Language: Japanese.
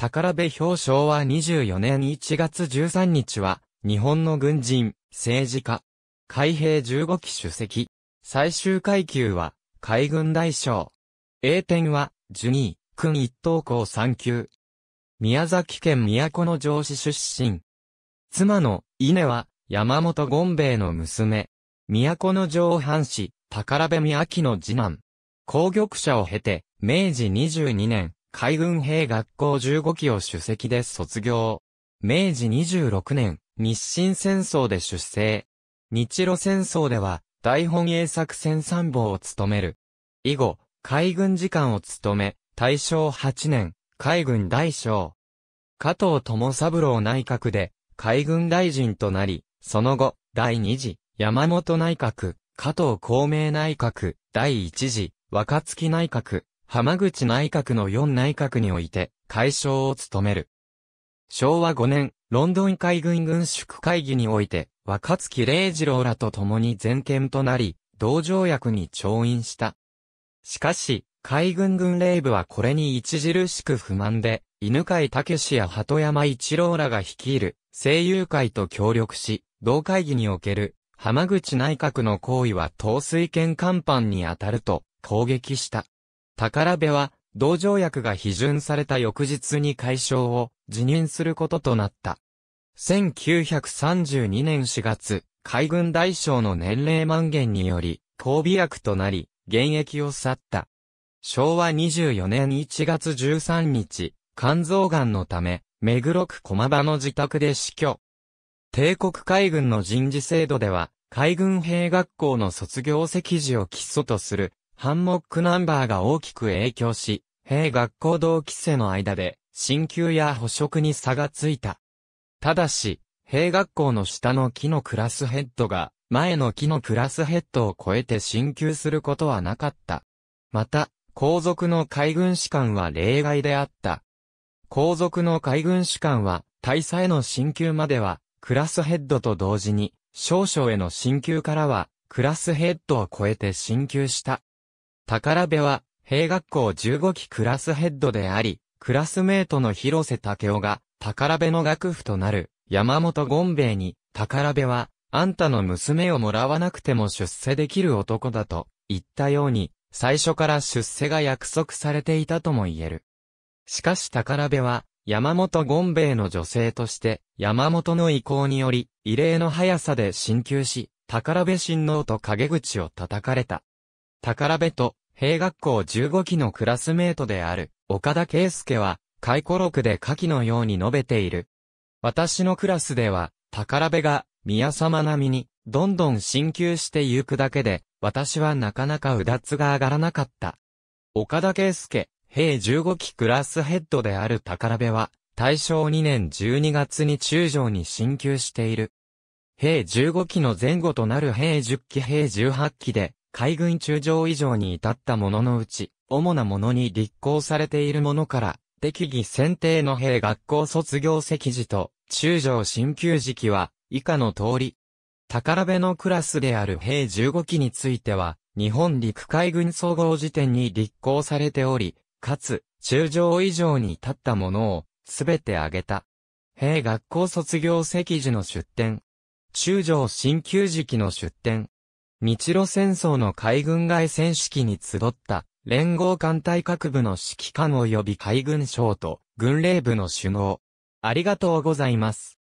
宝部表彰は24年1月13日は、日本の軍人、政治家、海兵15期主席、最終階級は、海軍大将。A 点は、ジュニー、君一等校3級。宮崎県都城市出身。妻の、稲は、山本権兵衛の娘。都城藩士、宝部宮城の次男。皇玉社を経て、明治22年、海軍兵学校15期を主席で卒業。明治26年、日清戦争で出征。日露戦争では、大本営作戦参謀を務める。以後、海軍次官を務め、大正8年、海軍大将。加藤智三郎内閣で、海軍大臣となり、その後、第2次、山本内閣、加藤孔明内閣、第1次、若月内閣、浜口内閣の4内閣において、会長を務める。昭和5年、ロンドン海軍軍縮会議において、若月礼二郎らと共に全権となり、同条約に調印した。しかし、海軍軍令部はこれに著しく不満で、犬飼武や鳩山一郎らが率いる、声優会と協力し、同会議における、浜口内閣の行為は統帥権官版にあたると、攻撃した。宝部は、同条約が批准された翌日に解消を辞任することとなった。1932年4月、海軍大将の年齢満減により、交尾役となり、現役を去った。昭和24年1月13日、肝臓がんのため、目黒区駒場の自宅で死去。帝国海軍の人事制度では、海軍兵学校の卒業席時を基礎とするハンモックナンバーが大きく影響し、兵学校同期生の間で、進級や捕食に差がついた。ただし、兵学校の下の木のクラスヘッドが、前の木のクラスヘッドを超えて進級することはなかった。また、皇族の海軍士官は例外であった。皇族の海軍士官は、大佐への進級までは、クラスヘッドと同時に、少将への進級からは、クラスヘッドを超えて進級した。宝部は、兵学校15期クラスヘッドであり、クラスメートの広瀬武夫が、宝部の学府となる、山本権兵衛に、宝部は、あんたの娘をもらわなくても出世できる男だと、言ったように、最初から出世が約束されていたとも言える。しかし宝部は、山本権兵衛の女性として、山本の意向により、異例の速さで進級し、宝部親王と陰口を叩かれた。宝部と兵学校15期のクラスメートである、岡田圭介は、回顧録で下記のように述べている。私のクラスでは、宝部が、宮様並みに、どんどん進級してゆくだけで、私はなかなかうだつが上がらなかった。岡田圭介、兵15期クラスヘッドである宝部は、大正2年12月に中将に進級している。兵15期の前後となる兵10期兵18期で、海軍中将以上に至ったもののうち、主なものに立候されているものから、適宜選定の兵学校卒業席時と、中将進級時期は、以下の通り。宝部のクラスである兵15機については、日本陸海軍総合辞典に立候されており、かつ、中将以上に至ったものを、すべて挙げた。兵学校卒業席時の出典。中将進級時期の出典。日露戦争の海軍外戦式に集った連合艦隊各部の指揮官及び海軍省と軍令部の首脳。ありがとうございます。